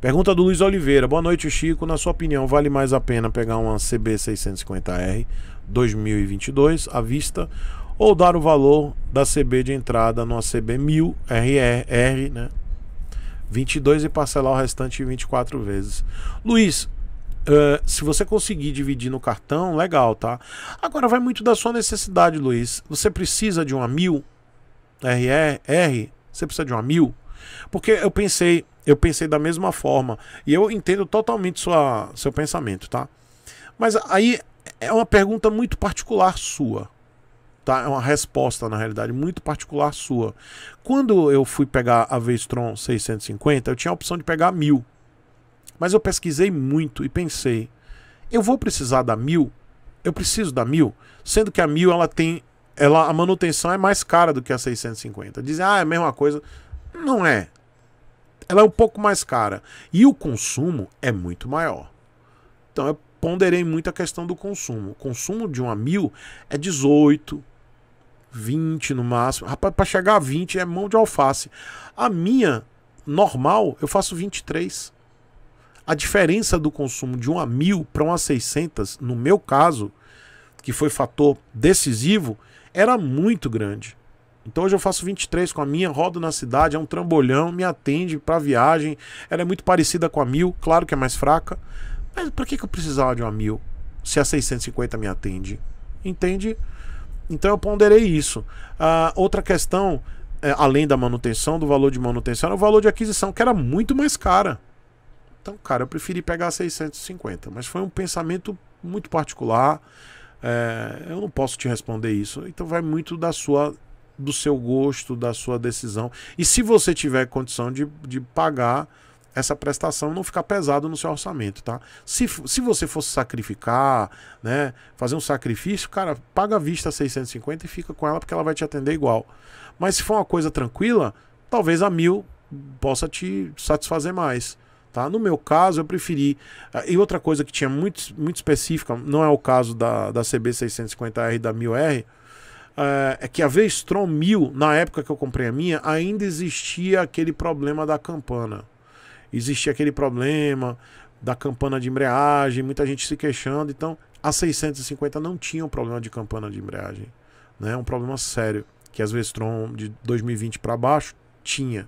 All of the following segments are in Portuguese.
Pergunta do Luiz Oliveira. Boa noite, Chico. Na sua opinião, vale mais a pena pegar uma CB 650R 2022 à vista ou dar o valor da CB de entrada numa CB 1000 RR, né? 22 e parcelar o restante 24 vezes. Luiz, uh, se você conseguir dividir no cartão, legal, tá? Agora vai muito da sua necessidade, Luiz. Você precisa de uma 1000 RR? Você precisa de uma 1000? Porque eu pensei, eu pensei da mesma forma. E eu entendo totalmente sua, seu pensamento, tá? Mas aí é uma pergunta muito particular sua. Tá? É uma resposta, na realidade, muito particular sua. Quando eu fui pegar a Vestron 650, eu tinha a opção de pegar a 1000. Mas eu pesquisei muito e pensei, eu vou precisar da 1000? Eu preciso da 1000? Sendo que a 1000 ela tem ela, a manutenção é mais cara do que a 650. Dizem, ah, é a mesma coisa. Não é. Ela é um pouco mais cara. E o consumo é muito maior. Então eu ponderei muito a questão do consumo. O consumo de uma mil é 18, 20 no máximo. Rapaz, para chegar a 20 é mão de alface. A minha, normal, eu faço 23. A diferença do consumo de uma mil para uma 600, no meu caso, que foi fator decisivo, era muito grande. Então hoje eu faço 23 com a minha, rodo na cidade, é um trambolhão, me atende para viagem. Ela é muito parecida com a mil, claro que é mais fraca. Mas por que, que eu precisava de uma mil se a 650 me atende? Entende? Então eu ponderei isso. Uh, outra questão, é, além da manutenção, do valor de manutenção, era o valor de aquisição, que era muito mais cara. Então, cara, eu preferi pegar a 650. Mas foi um pensamento muito particular. É, eu não posso te responder isso. Então vai muito da sua do seu gosto, da sua decisão. E se você tiver condição de, de pagar essa prestação não ficar pesado no seu orçamento, tá? Se, se você fosse sacrificar, né, fazer um sacrifício, cara, paga à vista 650 e fica com ela porque ela vai te atender igual. Mas se for uma coisa tranquila, talvez a mil possa te satisfazer mais, tá? No meu caso, eu preferi. Ah, e outra coisa que tinha muito, muito específica, não é o caso da, da CB 650R e da 1000R, é, é, que a V-Strom 1000, na época que eu comprei a minha, ainda existia aquele problema da campana. Existia aquele problema da campana de embreagem, muita gente se queixando. Então, a 650 não tinha um problema de campana de embreagem. Né? Um problema sério, que as V-Strom de 2020 para baixo tinha.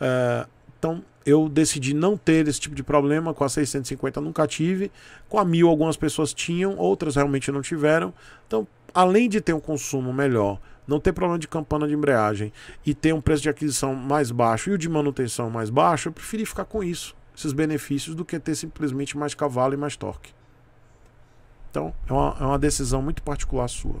É, então, eu decidi não ter esse tipo de problema. Com a 650 nunca tive. Com a 1000 algumas pessoas tinham, outras realmente não tiveram. Então, além de ter um consumo melhor, não ter problema de campana de embreagem e ter um preço de aquisição mais baixo e o de manutenção mais baixo, eu preferi ficar com isso, esses benefícios, do que ter simplesmente mais cavalo e mais torque. Então, é uma, é uma decisão muito particular sua.